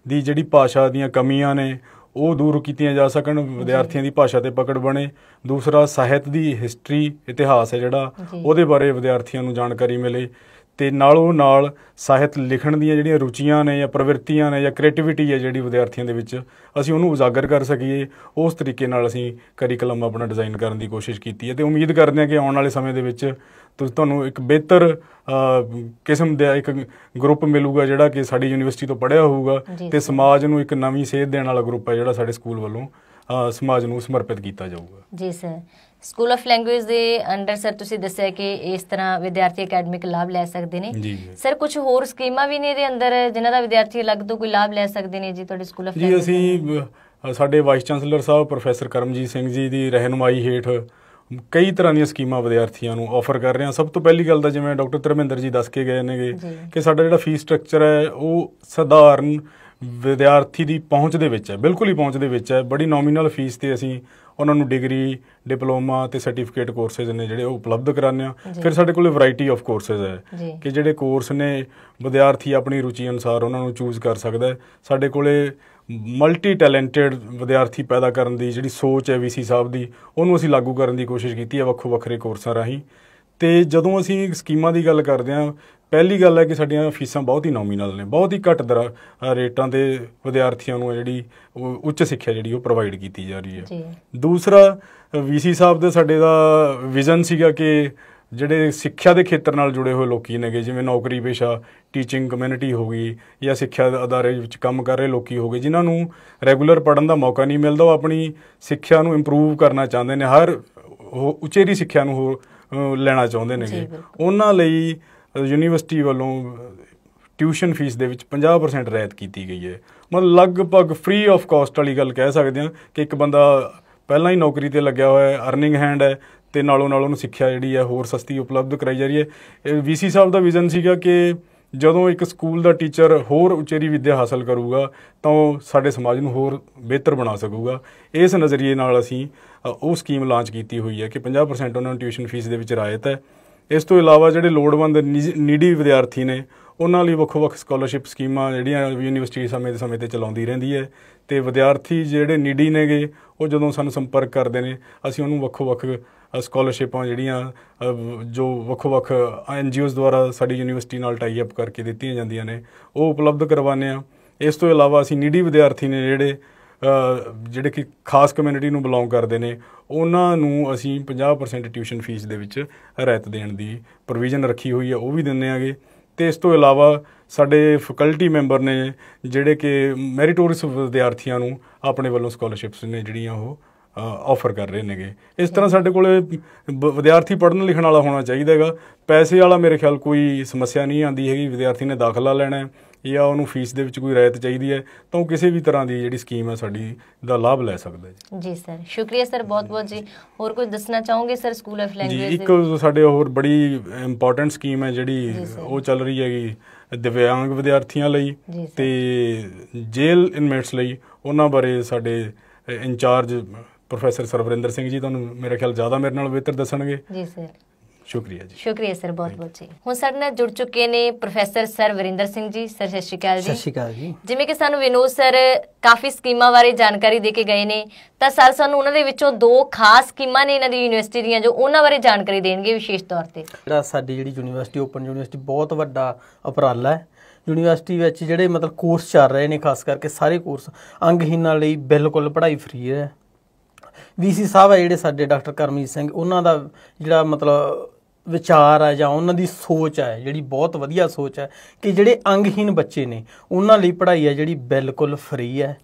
ਦੀ ਜਿਹੜੀ ਭਾਸ਼ਾ ਦੀਆਂ ਕਮੀਆਂ ਨੇ ਉਹ ਦੂਰ ਕੀਤੀਆਂ ਜਾ ਸਕਣ ਵਿਦਿਆਰਥੀਆਂ ਦੀ ਭਾਸ਼ਾ ਤੇ ਪਕੜ ਬਣੇ ਦੂਸਰਾ ਸਾਹਿਤ ਦੀ ਹਿਸਟਰੀ ਇਤਿਹਾਸ ਹੈ ਜਿਹੜਾ ਉਹਦੇ ਬਾਰੇ ਵਿਦਿਆਰਥੀਆਂ ਨੂੰ ਜਾਣਕਾਰੀ ਮਿਲੇ ਤੇ ਨਾਲੋਂ ਨਾਲ ਸਾਹਿਤ ਲਿਖਣ ਦੀਆਂ ਜਿਹੜੀਆਂ ਰੁਚੀਆਂ ਨੇ ਜਾਂ ਪ੍ਰਵਿਰਤੀਆਂ ਨੇ ਜਾਂ ਕ੍ਰੀਏਟੀਵਿਟੀ ਹੈ ਜਿਹੜੀ ਵਿਦਿਆਰਥੀਆਂ ਦੇ ਵਿੱਚ ਅਸੀਂ ਉਹਨੂੰ ਉਜਾਗਰ ਕਰ ਸਕੀਏ ਉਸ ਤਰੀਕੇ ਨਾਲ ਅਸੀਂ ਕਰਿਕੂਲਮ ਆਪਣਾ ਡਿਜ਼ਾਈਨ ਕਰਨ ਦੀ ਕੋਸ਼ਿਸ਼ ਕੀਤੀ ਹੈ ਤੇ ਉਮੀਦ ਕਰਦੇ ਹਾਂ ਕਿ ਆਉਣ ਵਾਲੇ ਸਮੇਂ ਦੇ ਵਿੱਚ ਤੁਹਾਨੂੰ ਇੱਕ ਬਿਹਤਰ ਕਿਸਮ ਦਾ ਇੱਕ ਗਰੁੱਪ ਮਿਲੂਗਾ ਜਿਹੜਾ ਕਿ ਸਾਡੀ ਯੂਨੀਵਰਸਿਟੀ ਤੋਂ ਪੜ੍ਹਿਆ ਹੋਊਗਾ ਤੇ ਸਮਾਜ ਨੂੰ ਇੱਕ ਨਵੀਂ ਸੇਧ ਦੇਣ ਵਾਲਾ ਗਰੁੱਪ ਹੈ ਜਿਹੜਾ ਸਾਡੇ ਸਕੂਲ ਵੱਲੋਂ ਸਮਾਜ ਨੂੰ ਸਮਰਪਿਤ ਕੀਤਾ ਜਾਊਗਾ ਜੀ ਸਰ ਸਕੂਲ ਆਫ ਲੈਂਗੁਏਜ ਦੇ ਅੰਡਰ ਸਰ ਤੁਸੀਂ ਦੱਸਿਆ ਕਿ ਇਸ ਤਰ੍ਹਾਂ ਵਿਦਿਆਰਥੀ ਅਕੈਡਮਿਕ ਲਾਭ ਲੈ ਸਕਦੇ ਨੇ ਸਰ ਕੁਝ ਹੋਰ ਸਕੀਮਾਂ ਵੀ ਨੇ ਇਹਦੇ ਅੰਦਰ ਜਿਨ੍ਹਾਂ ਦਾ ਵਿਦਿਆਰਥੀ ਅਲੱਗ ਤੋਂ ਕੋਈ ਲਾਭ ਲੈ ਸਕਦੇ ਨੇ ਜੀ ਤੁਹਾਡੇ ਸਕੂਲ ਆਫ ਜੀ ਅਸੀਂ ਸਾਡੇ ਵਾਈਸ ਚਾਂਸਲਰ ਸਾਹਿਬ ਪ੍ਰੋਫੈਸਰ ਕਰਮਜੀਤ ਸਿੰਘ ਜੀ ਦੀ ਰਹਿਨਮਾਈ ਹੇਠ ਕਈ ਤਰ੍ਹਾਂ ਦੀਆਂ ਸਕੀਮਾਂ ਵਿਦਿਆਰਥੀਆਂ ਨੂੰ ਆਫਰ ਕਰ ਰਹੇ ਹਾਂ ਸਭ ਤੋਂ ਪਹਿਲੀ ਗੱਲ ਤਾਂ ਜਿਵੇਂ ਡਾਕਟਰ ਧਰਮਿੰਦਰ ਜੀ ਦੱਸ ਕੇ ਗਏ ਨੇਗੇ ਕਿ ਸਾਡਾ ਜਿਹੜਾ ਫੀਸ ਸਟਰਕਚਰ ਹੈ ਉਹ ਸਧਾਰਨ ਵਿਦਿਆਰਥੀ ਦੀ ਪਹੁੰਚ ਦੇ ਵਿੱਚ ਹੈ ਬਿਲਕੁਲ ਹੀ ਪਹੁੰਚ ਦੇ ਵਿੱਚ ਹੈ ਬੜੀ ਨੋਮੀਨਲ ਫੀਸ ਤੇ ਅਸੀਂ ਉਹਨਾਂ ਨੂੰ ਡਿਗਰੀ ਡਿਪਲੋਮਾ ਤੇ ਸਰਟੀਫਿਕੇਟ ਕੋਰਸਸ ਨੇ ਜਿਹੜੇ ਉਹ ਉਪਲਬਧ ਕਰਾਉਂਦੇ ਆ ਫਿਰ ਸਾਡੇ ਕੋਲੇ ਵੈਰਾਈਟੀ ਆਫ ਕੋਰਸਸ ਹੈ ਕਿ ਜਿਹੜੇ ਕੋਰਸ ਨੇ ਵਿਦਿਆਰਥੀ ਆਪਣੀ ਰੁਚੀ ਅਨੁਸਾਰ ਉਹਨਾਂ ਨੂੰ ਚੂਜ਼ ਕਰ ਸਕਦਾ ਹੈ ਸਾਡੇ ਕੋਲੇ ਮਲਟੀ ਟੈਲੈਂਟਡ ਵਿਦਿਆਰਥੀ ਪੈਦਾ ਕਰਨ ਦੀ ਜਿਹੜੀ ਸੋਚ ਹੈ ਵੀਸੀ ਸਾਹਿਬ ਦੀ ਉਹਨੂੰ ਅਸੀਂ ਲਾਗੂ ਕਰਨ ਦੀ ਕੋਸ਼ਿਸ਼ ਕੀਤੀ ਹੈ ਵੱਖੋ ਵੱਖਰੇ ਕੋਰਸਾਂ ਰਾਹੀਂ ਤੇ ਜਦੋਂ ਅਸੀਂ ਸਕੀਮਾਂ ਦੀ ਗੱਲ ਕਰਦੇ ਹਾਂ ਪਹਿਲੀ ਗੱਲ ਹੈ ਕਿ ਸਾਡੀਆਂ ਫੀਸਾਂ ਬਹੁਤ ਹੀ ਨੋਮੀਨਲ ਨੇ ਬਹੁਤ ਹੀ ਘੱਟ ਦਰ ਰੇਟਾਂ ਤੇ ਵਿਦਿਆਰਥੀਆਂ ਨੂੰ ਜਿਹੜੀ ਉੱਚ ਸਿੱਖਿਆ ਜਿਹੜੀ ਉਹ ਪ੍ਰੋਵਾਈਡ ਕੀਤੀ ਜਾ ਰਹੀ ਹੈ ਦੂਸਰਾ ਵੀਸੀ ਸਾਹਿਬ ਦੇ ਸਾਡੇ ਦਾ ਵਿਜ਼ਨ ਸੀਗਾ ਕਿ ਜਿਹੜੇ ਸਿੱਖਿਆ ਦੇ ਖੇਤਰ ਨਾਲ ਜੁੜੇ ਹੋਏ ਲੋਕੀ ਨੇਗੇ ਜਿਵੇਂ ਨੌਕਰੀ ਪੇਸ਼ਾ ਟੀਚਿੰਗ ਕਮਿਊਨਿਟੀ ਹੋ ਗਈ ਜਾਂ ਸਿੱਖਿਆ ਦੇ ਅਦਾਰੇ ਵਿੱਚ ਕੰਮ ਕਰ ਰਹੇ ਲੋਕੀ ਹੋਗੇ ਜਿਨ੍ਹਾਂ ਨੂੰ ਰੈਗੂਲਰ ਪੜਨ ਦਾ ਮੌਕਾ ਨਹੀਂ ਮਿਲਦਾ ਉਹ ਆਪਣੀ ਸਿੱਖਿਆ ਨੂੰ ਇੰਪਰੂਵ ਕਰਨਾ ਚਾਹੁੰਦੇ ਨੇ ਹਰ ਉਚੇਰੀ ਸਿੱਖਿਆ ਨੂੰ ਹੋਰ ਲੈਣਾ ਚਾਹੁੰਦੇ ਨੇਗੇ ਉਹਨਾਂ ਲਈ ਯੂਨੀਵਰਸਿਟੀ ਵੱਲੋਂ ਟਿਊਸ਼ਨ ਫੀਸ ਦੇ ਵਿੱਚ 50% ਰਹਿਤ ਕੀਤੀ ਗਈ ਹੈ ਮਤਲਬ ਲਗਭਗ ਫ੍ਰੀ ਆਫ ਕਾਸਟ ਵਾਲੀ ਗੱਲ ਕਹਿ ਸਕਦੇ ਹਾਂ ਕਿ ਇੱਕ ਬੰਦਾ ਪਹਿਲਾਂ ਹੀ ਨੌਕਰੀ ਤੇ ਲੱਗਿਆ ਹੋਇਆ ਹੈ ਅਰਨਿੰਗ ਹੈਂਡ ਹੈ ਤੇ ਨਾਲੋਂ ਨਾਲ ਉਹਨੂੰ ਸਿੱਖਿਆ ਜਿਹੜੀ ਹੈ ਹੋਰ ਸਸਤੀ ਉਪਲਬਧ ਕਰਾਈ ਜਾ ਰਹੀ ਹੈ ਵੀਸੀ ਸਾਹਿਬ ਦਾ ਵਿਜ਼ਨ ਸੀਗਾ ਕਿ ਜਦੋਂ ਇੱਕ ਸਕੂਲ ਦਾ ਟੀਚਰ ਹੋਰ ਉਚੇਰੀ ਵਿੱਦਿਆ ਹਾਸਲ ਕਰੂਗਾ ਤਾਂ ਉਹ ਸਾਡੇ ਸਮਾਜ ਨੂੰ ਹੋਰ ਬਿਹਤਰ ਬਣਾ ਸਕੂਗਾ ਇਸ ਨਜ਼ਰੀਏ ਨਾਲ ਅਸੀਂ ਉਹ ਸਕੀਮ ਲਾਂਚ ਕੀਤੀ ਹੋਈ ਹੈ ਕਿ 50% ਉਹਨਾਂ ਨੂੰ ਟਿਊਸ਼ਨ ਫੀਸ ਦੇ ਵਿੱਚ ਰਾਇਤ ਹੈ ਇਸ ਤੋਂ ਇਲਾਵਾ ਜਿਹੜੇ ਲੋੜਵੰਦ ਨੀਡੀ ਵਿਦਿਆਰਥੀ ਨੇ ਉਹਨਾਂ ਲਈ ਵੱਖ-ਵੱਖ ਸਕਾਲਰਸ਼ਿਪ ਸਕੀਮਾਂ ਜਿਹੜੀਆਂ ਯੂਨੀਵਰਸਿਟੀ ਸਮੇਂ ਦੇ ਸਮੇਂ ਤੇ ਚਲਾਉਂਦੀ ਰਹਿੰਦੀ ਹੈ ਤੇ ਵਿਦਿਆਰਥੀ ਜਿਹੜੇ ਨੀਡੀ ਨੇਗੇ ਉਹ ਜਦੋਂ ਸਾਨੂੰ ਸੰਪਰਕ ਕਰਦੇ ਨੇ ਅਸੀਂ ਉਹਨੂੰ ਵੱਖ-ਵੱਖ ਸਕਾਲਰਸ਼ਿਪਾਂ ਜਿਹੜੀਆਂ ਜੋ ਵੱਖ-ਵੱਖ ਐਨਜੀਓਜ਼ ਦੁਆਰਾ ਸਾਡੀ ਯੂਨੀਵਰਸਿਟੀ ਨਾਲ ਟਾਈ ਅਪ ਕਰਕੇ ਦਿੱਤੀਆਂ ਜਾਂਦੀਆਂ ਨੇ ਉਹ ਉਪਲਬਧ ਕਰਵਾਉਂਦੇ ਆ ਇਸ ਤੋਂ ਇਲਾਵਾ ਅਸੀਂ ਨੀਡੀ ਵਿਦਿਆਰਥੀ ਨੇ ਜਿਹੜੇ ਜਿਹੜੇ ਕਿ ਖਾਸ ਕਮਿਊਨਿਟੀ ਨੂੰ ਬਿਲੋਂਗ ਕਰਦੇ ਨੇ ਉਹਨਾਂ ਨੂੰ ਅਸੀਂ 50% ਟਿਊਸ਼ਨ ਫੀਸ ਦੇ ਵਿੱਚ ਰਹਿਤ ਦੇਣ ਦੀ ਪ੍ਰੋਵੀਜ਼ਨ ਰੱਖੀ ਹੋਈ ਹੈ ਉਹ ਵੀ ਦਿੰਨੇ ਆਗੇ ਤੇ ਇਸ ਤੋਂ ਇਲਾਵਾ ਸਾਡੇ ਫੈਕਲਟੀ ਮੈਂਬਰ ਨੇ ਜਿਹੜੇ ਕਿ ਮੈਰੀਟੋਰੀਅਸ ਵਿਦਿਆਰਥੀਆਂ ਨੂੰ ਆਪਣੇ ਵੱਲੋਂ ਸਕਾਲਰਸ਼ਿਪਸ ਨੇ ਜਿਹੜੀਆਂ ਉਹ ਆਫਰ ਕਰ ਰਹੇ ਨੇਗੇ ਇਸ ਤਰ੍ਹਾਂ ਸਾਡੇ ਕੋਲੇ ਵਿਦਿਆਰਥੀ ਪੜ੍ਹਨ ਲਿਖਣ ਵਾਲਾ ਹੋਣਾ ਚਾਹੀਦਾ ਹੈਗਾ ਪੈਸੇ ਵਾਲਾ ਮੇਰੇ ਖਿਆਲ ਕੋਈ ਸਮੱਸਿਆ ਨਹੀਂ ਆਂਦੀ ਹੈਗੀ ਵਿਦਿਆਰਥੀ ਨੇ ਦਾਖਲਾ ਲੈਣਾ ਹੈ ਜਾਂ ਉਹਨੂੰ ਫੀਸ ਦੇ ਵਿੱਚ ਕੋਈ ਰਾਇਤ ਚਾਹੀਦੀ ਹੈ ਤਾਂ ਉਹ ਕਿਸੇ ਵੀ ਤਰ੍ਹਾਂ ਦੀ ਜਿਹੜੀ ਸਕੀਮ ਹੈ ਸਾਡੀ ਦਾ ਲਾਭ ਲੈ ਸਕਦਾ ਹੈ ਜੀ ਸਰ ਸ਼ੁਕਰੀਆ ਸਰ ਬਹੁਤ-ਬਹੁਤ ਜੀ ਹੋਰ ਕੁਝ ਦੱਸਣਾ ਚਾਹੋਗੇ ਸਰ ਸਕੂਲ ਆਫ ਲੈਂਗੁਏਜ ਜੀ ਇੱਕ ਸਾਡੇ ਹੋਰ ਬੜੀ ਇੰਪੋਰਟੈਂਟ ਸਕੀਮ ਹੈ ਜਿਹੜੀ ਉਹ ਚੱਲ ਰਹੀ ਹੈਗੀ ਦਿਵਿਆਂਗ ਵਿਦਿਆਰਥੀਆਂ ਲਈ ਤੇ ਜੇਲ ਇਨਮੇਟਸ ਲਈ ਉਹਨਾਂ ਬਾਰੇ ਸਾਡੇ ਇੰਚਾਰਜ ਪ੍ਰੋਫੈਸਰ ਸਰਵਰਿੰਦਰ ਸਿੰਘ ਜੀ ਤੁਹਾਨੂੰ ਮੇਰੇ ਖਿਆਲ ਜ਼ਿਆਦਾ ਮੇਰੇ ਨਾਲ ਬਿਹਤਰ ਦੱਸਣਗੇ ਜੀ ਸਰ ਸ਼ੁਕਰੀਆ ਜੀ ਸ਼ੁਕਰੀਆ ਸਰ ਬਹੁਤ ਬਹੁਤ ਜੀ ਹੁਣ ਸਾਡੇ ਨਾਲ ਜੁੜ ਚੁੱਕੇ ਨੇ ਪ੍ਰੋਫੈਸਰ ਸਰ ਵਰਿੰਦਰ ਸਿੰਘ ਜੀ ਸਰ ਸਤਿ ਸ਼੍ਰੀ ਅਕਾਲ ਜੀ ਸਤਿ ਸ਼੍ਰੀ ਅਕਾਲ ਜੀ ਜਿਵੇਂ ਕਿ ਸਾਨੂੰ ਵਿਨੋਦ ਸਰ ਕਾਫੀ ਸਕੀਮਾਂ ਬਾਰੇ ਜਾਣਕਾਰੀ ਦੇ ਕੇ ਗਏ ਨੇ ਤਾਂ ਸਰ ਸਾਨੂੰ ਉਹਨਾਂ ਦੇ ਵਿੱਚੋਂ ਦੋ ਖਾਸ ਸਕੀਮਾਂ ਨੇ ਇਹਨਾਂ ਦੀ ਯੂਨੀਵਰਸਿਟੀ ਦੀਆਂ ਜੋ ਉਹਨਾਂ ਬਾਰੇ ਜਾਣਕਾਰੀ ਦੇਣਗੇ ਵਿਸ਼ੇਸ਼ ਤੌਰ ਤੇ ਜਿਹੜਾ ਸਾਡੀ ਜਿਹੜੀ ਯੂਨੀਵਰਸਿਟੀ ਓਪਨ ਯੂਨੀਵਰਸਿਟੀ ਬਹੁਤ ਵੱਡਾ ਉਪਰਾਲਾ ਹੈ ਯੂਨੀਵਰਸਿਟੀ ਵਿੱਚ ਜਿਹੜੇ ਮਤਲਬ ਕੋਰਸ ਚੱਲ ਰਹੇ ਨੇ ਖਾਸ ਕਰਕੇ ਸਾਰੇ ਕੋਰਸ ਅੰਗਹੀਨਾਂ ਲਈ ਬਿਲਕੁਲ ਪੜ੍ਹਾਈ ਫ੍ਰੀ ਹੈ ਵੀਸੀ ਸਾਹਿਬ ਆ ਜਿਹੜੇ ਸਾਡੇ ਡਾਕਟਰ ਕਰਮਜੀਤ ਸਿੰਘ ਉਹਨਾਂ ਦਾ ਜਿਹੜਾ ਮਤਲਬ ਵਿਚਾਰ ਆ ਜਾਂ ਉਹਨਾਂ ਦੀ ਸੋਚ ਆ ਜਿਹੜੀ ਬਹੁਤ ਵਧੀਆ ਸੋਚ ਹੈ ਕਿ ਜਿਹੜੇ ਅੰਗਹੀਨ ਬੱਚੇ ਨੇ ਉਹਨਾਂ ਲਈ ਪੜ੍ਹਾਈ ਆ ਜਿਹੜੀ ਬਿਲਕੁਲ ਫ੍ਰੀ ਹੈ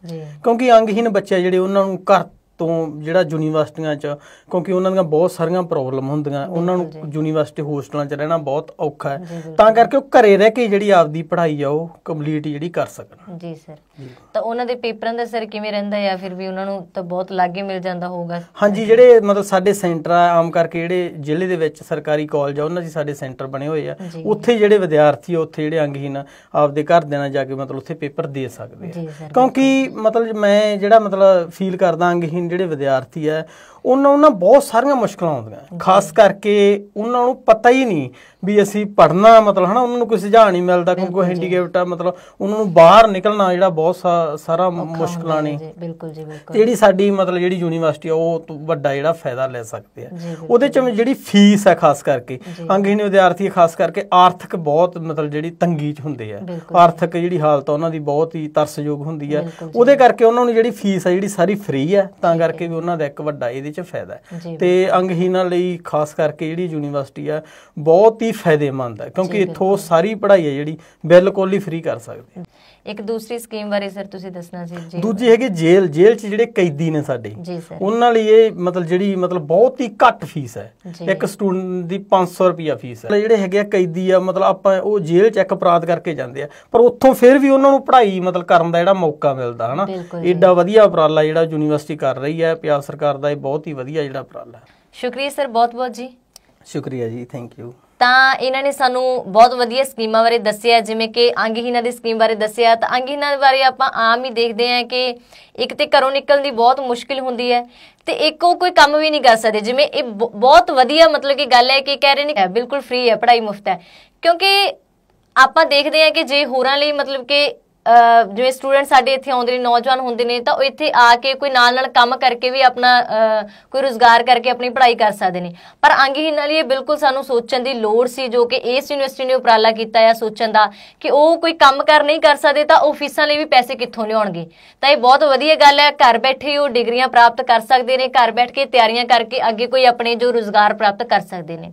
ਕਿਉਂਕਿ ਅੰਗਹੀਨ ਬੱਚੇ ਜਿਹੜੇ ਉਹਨਾਂ ਨੂੰ ਘਰ ਤੋਂ ਜਿਹੜਾ ਯੂਨੀਵਰਸਿਟੀਆਂ 'ਚ ਕਿਉਂਕਿ ਉਹਨਾਂ ਦੀਆਂ ਬਹੁਤ ਸਾਰੀਆਂ ਪ੍ਰੋਬਲਮ ਹੁੰਦੀਆਂ ਉਹਨਾਂ ਨੂੰ ਯੂਨੀਵਰਸਿਟੀ ਹੋਸਟਲਾਂ 'ਚ ਰਹਿਣਾ ਬਹੁਤ ਔਖਾ ਹੈ ਤਾਂ ਕਰਕੇ ਉਹ ਘਰੇ ਰਹਿ ਕੇ ਜਿਹੜੀ ਆਪਦੀ ਪੜ੍ਹਾਈ ਆ ਉਹ ਕੰਪਲੀਟ ਜਿਹੜੀ ਕਰ ਸਕਣ ਜੀ ਸਰ ਤਾਂ ਉਹਨਾਂ ਦੇ ਪੇਪਰਾਂ ਦਾ ਸਰ ਕਿਵੇਂ ਰਹਿੰਦਾ ਜਾਂ ਫਿਰ ਵੀ ਉਹਨਾਂ ਨੂੰ ਤਾਂ ਬਹੁਤ ਲਾਗੇ ਮਿਲ ਜਾਂਦਾ ਹੋਊਗਾ ਹਾਂਜੀ ਜਿਹੜੇ ਮਤਲਬ ਸਾਡੇ ਸੈਂਟਰ ਆ ਆਮ ਕਰਕੇ ਜਿਹੜੇ ਜ਼ਿਲ੍ਹੇ ਦੇ ਵਿੱਚ ਸਰਕਾਰੀ ਕਾਲਜ ਆ ਉਹਨਾਂ ਦੀ ਸਾਡੇ ਸੈਂਟਰ ਬਣੇ ਹੋਏ ਆ ਉੱਥੇ ਜਿਹੜੇ ਵਿਦਿਆਰਥੀ ਉੱਥੇ ਜਿਹੜੇ ਅੰਗਹੀਨ ਆਪਦੇ ਘਰ ਦੇ ਨਾਲ ਜਾ ਕੇ ਮਤਲਬ ਉੱਥੇ ਪੇਪਰ ਦੇ ਸਕਦੇ ਆ ਕਿਉਂਕਿ ਮਤਲਬ ਮੈਂ ਜਿਹੜਾ ਮਤਲਬ ਫੀਲ ਕਰਦਾ ਅੰਗਹੀਨ ਜਿਹੜੇ ਵਿਦਿਆਰਥੀ ਹੈ ਉਹਨਾਂ ਨੂੰ ਨਾ ਬਹੁਤ ਸਾਰੀਆਂ ਮੁਸ਼ਕਲਾਂ ਆਉਂਦੀਆਂ ਖਾਸ ਕਰਕੇ ਉਹਨਾਂ ਨੂੰ ਪਤਾ ਹੀ ਨਹੀਂ ਵੀ ਅਸੀਂ ਪੜਨਾ ਮਤਲਬ ਹਨਾ ਉਹਨਾਂ ਨੂੰ ਕੋਈ ਸੁਝਾਅ ਨਹੀਂ ਮਿਲਦਾ ਕਿਉਂਕਿ ਉਹ ਹੈਂਡੀਕੈਪਟ ਆ ਮਤਲਬ ਉਹਨਾਂ ਨੂੰ ਬਾਹਰ ਨਿਕਲਣਾ ਜਿਹੜਾ ਬਹੁਤ ਸਾਰਾ ਮੁਸ਼ਕਲਾਂ ਨੇ ਬਿਲਕੁਲ ਜੀ ਬਿਲਕੁਲ ਜਿਹੜੀ ਸਾਡੀ ਮਤਲਬ ਜਿਹੜੀ ਯੂਨੀਵਰਸਿਟੀ ਆ ਉਹ ਵੱਡਾ ਜਿਹੜਾ ਫਾਇਦਾ ਲੈ ਸਕਦੇ ਆ ਉਹਦੇ ਚ ਜਿਹੜੀ ਫੀਸ ਆ ਖਾਸ ਕਰਕੇ ਅੰਗਹੀਣ ਵਿਦਿਆਰਥੀ ਖਾਸ ਕਰਕੇ ਆਰਥਿਕ ਬਹੁਤ ਮਤਲਬ ਜਿਹੜੀ ਤੰਗੀ ਚ ਹੁੰਦੇ ਆ ਆਰਥਿਕ ਜਿਹੜੀ ਹਾਲਤ ਉਹਨਾਂ ਦੀ ਬਹੁਤ ਹੀ ਤਰਸਯੋਗ ਹੁੰਦੀ ਆ ਉਹਦੇ ਕਰਕੇ ਉਹਨਾਂ ਨੂੰ ਜਿਹੜੀ ਫੀਸ ਆ ਜਿਹੜੀ ਸਾਰੀ ਫ੍ਰੀ ਆ ਤਾਂ ਕਰਕੇ ਵੀ ਉਹਨਾਂ ਦਾ ਇੱਕ ਵੱਡਾ ਇਹਦੇ 'ਚ ਫਾਇਦਾ ਹੈ ਤੇ ਅੰਗਹੀਨਾਂ ਲਈ ਖਾਸ ਕਰਕੇ ਜਿਹੜੀ ਯੂਨੀਵਰਸਿਟੀ ਆ ਬਹੁਤ ਹੀ ਫਾਇਦੇਮੰਦ ਹੈ ਕਿਉਂਕਿ ਇੱਥੋਂ ਸਾਰੀ ਪੜ੍ਹਾਈ ਹੈ ਜਿਹੜੀ ਬਿਲਕੁਲ ਹੀ ਫ੍ਰੀ ਕਰ ਸਕਦੇ ਆ ਇੱਕ ਦੂਸਰੀ ਸਕੀਮ ਬਾਰੇ ਸਰ ਤੁਸੀਂ ਦੱਸਣਾ ਸੀ ਜੀ ਦੂਜੀ ਹੈਗੀ ਜੇਲ੍ਹ ਜੇਲ੍ਹ 'ਚ ਜਿਹੜੇ ਕੈਦੀ ਨੇ ਸਾਡੇ ਉਹਨਾਂ ਲਈ ਇਹ ਮਤਲਬ ਜਿਹੜੀ ਮਤਲਬ ਬਹੁਤ ਹੀ ਘੱਟ ਫੀਸ ਹੈ ਇੱਕ ਸਟੂਡੈਂਟ ਦੀ 500 ਰੁਪਿਆ ਫੀਸ ਹੈ ਜਿਹੜੇ ਹੈਗੇ ਕੈਦੀ ਆ ਮਤਲਬ ਆਪਾਂ ਉਹ ਜੇਲ੍ਹ 'ਚ ਇੱਕ ਅਪਰਾਧ ਕਰਕੇ ਜਾਂਦੇ ਆ ਪਰ ਉੱਥੋਂ ਫਿਰ ਵੀ ਉਹਨਾਂ ਨੂੰ ਪੜ੍ਹਾਈ ਮਤਲਬ ਕਰਨ ਦਾ ਜਿਹੜਾ ਮੌਕਾ ਮਿਲਦਾ ਹਨਾ ਏਡਾ ਵਧੀਆ ਉਪਰਾਲਾ ਜਿਹੜਾ ਯੂਨੀਵਰਸਿਟੀ ਕਰ ਰਹੀ ਹੈ ਪਿਆਰ ਸਰਕਾਰ ਦਾ ਇਹ ਬਹੁਤ ਹੀ ਵਧੀਆ ਜਿਹੜਾ ਉਪਰਾਲਾ ਹੈ ਸ਼ੁਕਰੀਆ ਸਰ ਬਹੁਤ ਬਹੁਤ ਜੀ ਸ਼ੁਕਰੀਆ ਜੀ ਥੈਂਕ ਯੂ ਤਾਂ ਇਹਨਾਂ ਨੇ ਸਾਨੂੰ ਬਹੁਤ ਵਧੀਆ ਸਕੀਮਾਂ ਬਾਰੇ ਦੱਸਿਆ ਜਿਵੇਂ ਕਿ ਅੰਗਹੀਨਾਂ ਦੀ ਸਕੀਮ ਬਾਰੇ ਦੱਸਿਆ ਤਾਂ ਅੰਗਹੀਨਾਂ ਬਾਰੇ ਆਪਾਂ ਆਮ ਹੀ ਦੇਖਦੇ ਹਾਂ ਕਿ ਇੱਕ ਤੇ ਘਰੋਂ ਨਿਕਲਣ ਦੀ ਬਹੁਤ ਮੁਸ਼ਕਿਲ ਹੁੰਦੀ ਹੈ ਤੇ ਇੱਕ ਉਹ ਕੋਈ ਕੰਮ ਵੀ ਨਹੀਂ ਕਰ ਸਕਦੇ ਜਿਵੇਂ ਇਹ ਬਹੁਤ ਵਧੀਆ ਮਤਲਬ ਕਿ ਗੱਲ ਹੈ ਕਿ ਕਹਿ ਰਹੇ ਨੇ ਬਿਲਕੁਲ ਫ੍ਰੀ ਹੈ ਪੜ੍ਹਾਈ ਮੁਫਤ ਹੈ ਕਿਉਂਕਿ ਆਪਾਂ ਦੇਖਦੇ ਹਾਂ ਕਿ ਜੇ ਹੋਰਾਂ ਲਈ ਮਤਲਬ ਕਿ ਜਿਵੇਂ ਸਟੂਡੈਂਟ ਸਾਡੇ ਇੱਥੇ ਆਉਂਦੇ ਨੇ ਨੌਜਵਾਨ ਹੁੰਦੇ ਨੇ ਤਾਂ ਉਹ ਇੱਥੇ ਆ ਕੇ ਕੋਈ ਨਾਲ ਨਾਲ ਕੰਮ ਕਰਕੇ ਵੀ ਆਪਣਾ ਕੋਈ ਰੋਜ਼ਗਾਰ ਕਰਕੇ ਆਪਣੀ ਪੜ੍ਹਾਈ ਕਰ ਸਕਦੇ ਨੇ ਪਰ ਅੰਗਹੀਨ ਲਈ ਇਹ ਬਿਲਕੁਲ ਸਾਨੂੰ ਸੋਚਣ ਦੀ ਲੋੜ ਸੀ ਜੋ ਕਿ ਇਸ ਯੂਨੀਵਰਸਿਟੀ ਨੇ ਉਪਰਾਲਾ ਕੀਤਾ ਹੈ ਸੋਚਣ ਦਾ ਕਿ ਉਹ ਕੋਈ ਕੰਮ ਕਰ ਨਹੀਂ ਕਰ ਸਕਦੇ ਤਾਂ ਉਹ ਫੀਸਾਂ ਲਈ ਵੀ ਪੈਸੇ ਕਿੱਥੋਂ ਲਿਆਉਣਗੇ ਤਾਂ ਇਹ ਬਹੁਤ ਵਧੀਆ ਗੱਲ ਹੈ ਘਰ ਬੈਠੇ ਉਹ ਡਿਗਰੀਆਂ ਪ੍ਰਾਪਤ ਕਰ ਸਕਦੇ ਨੇ ਘਰ ਬੈਠ ਕੇ ਤਿਆਰੀਆਂ ਕਰਕੇ ਅੱਗੇ ਕੋਈ ਆਪਣੇ ਜੋ ਰੋਜ਼ਗਾਰ ਪ੍ਰਾਪਤ ਕਰ ਸਕਦੇ ਨੇ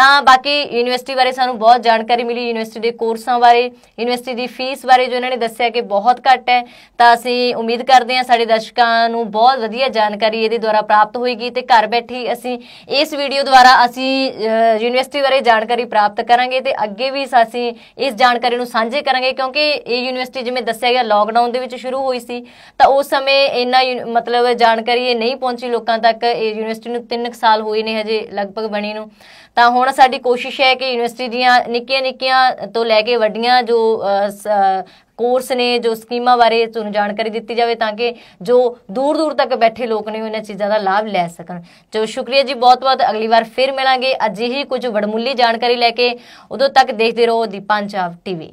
ਤਾਂ ਬਾਕੀ ਯੂਨੀਵਰਸਿਟੀ ਬਾਰੇ ਸਾਨੂੰ ਬਹੁਤ ਜਾਣਕਾਰੀ ਮਿਲੀ ਯੂਨੀਵਰਸਿਟੀ ਦੇ ਕੋਰਸਾਂ ਬਾਰੇ ਯੂਨੀਵਰਸਿਟੀ ਦੀ ਫੀਸ ਬਾਰੇ ਜੋ ਇਹਨਾਂ ਨੇ ਦੱਸਿਆ ਕਿ ਬਹੁਤ ਘੱਟ ਹੈ ਤਾਂ ਅਸੀਂ ਉਮੀਦ ਕਰਦੇ ਹਾਂ ਸਾਡੇ ਦਰਸ਼ਕਾਂ ਨੂੰ ਬਹੁਤ ਵਧੀਆ ਜਾਣਕਾਰੀ ਇਹਦੇ ਦੁਆਰਾ ਪ੍ਰਾਪਤ ਹੋਏਗੀ ਤੇ ਘਰ ਬੈਠੀ ਅਸੀਂ ਇਸ ਵੀਡੀਓ ਦੁਆਰਾ ਅਸੀਂ ਯੂਨੀਵਰਸਿਟੀ ਬਾਰੇ ਜਾਣਕਾਰੀ ਪ੍ਰਾਪਤ ਕਰਾਂਗੇ ਤੇ ਅੱਗੇ ਵੀ ਅਸੀਂ ਇਸ ਜਾਣਕਾਰੀ ਨੂੰ ਸਾਂਝੇ ਕਰਾਂਗੇ ਕਿਉਂਕਿ ਇਹ ਯੂਨੀਵਰਸਿਟੀ ਜਿਵੇਂ ਦੱਸਿਆ ਗਿਆ ਲਾਕਡਾਊਨ ਦੇ ਵਿੱਚ ਸ਼ੁਰੂ ਹੋਈ ਸੀ ਤਾਂ ਉਸ ਸਮੇਂ ਇੰਨਾ ਮਤਲਬ ਜਾਣਕਾਰੀ ਇਹ ਨਹੀਂ ਪਹੁੰਚੀ ਲੋਕਾਂ ਤੱਕ ਇਹ ਯੂਨੀਵਰਸਿਟੀ ਨੂੰ 3 ਸਾਲ ਹੋਏ ਨੇ ਹਜੇ ਲਗਭਗ ਬਣੀ ਨੂੰ ਤਾਂ ਹੁਣ ਔਰ ਸਾਡੀ ਕੋਸ਼ਿਸ਼ ਹੈ ਕਿ ਯੂਨੀਵਰਸਿਟੀ ਦੀਆਂ ਨਿੱਕੀਆਂ ਨਿੱਕੀਆਂ ਤੋਂ ਲੈ ਕੇ ਵੱਡੀਆਂ ਜੋ ਕੋਰਸ ਨੇ ਜੋ ਸਕੀਮਾਂ ਬਾਰੇ ਤੁਹਾਨੂੰ ਜਾਣਕਾਰੀ ਦਿੱਤੀ ਜਾਵੇ ਤਾਂ ਕਿ ਜੋ ਦੂਰ ਦੂਰ ਤੱਕ ਬੈਠੇ ਲੋਕ ਨੇ ਉਹਨਾਂ ਚੀਜ਼ਾਂ ਦਾ ਲਾਭ ਲੈ ਸਕਣ ਜੋ ਸ਼ੁਕਰੀਆ ਜੀ ਬਹੁਤ-ਬਹੁਤ ਅਗਲੀ ਵਾਰ ਫਿਰ ਮਿਲਾਂਗੇ ਅੱਜ ਹੀ ਕੁਝ ਵਡਮੁੱਲੀ ਜਾਣਕਾਰੀ ਲੈ ਕੇ ਉਦੋਂ ਤੱਕ ਦੇਖਦੇ ਰਹੋ ਦੀ ਪੰਜਾਬ ਟੀਵੀ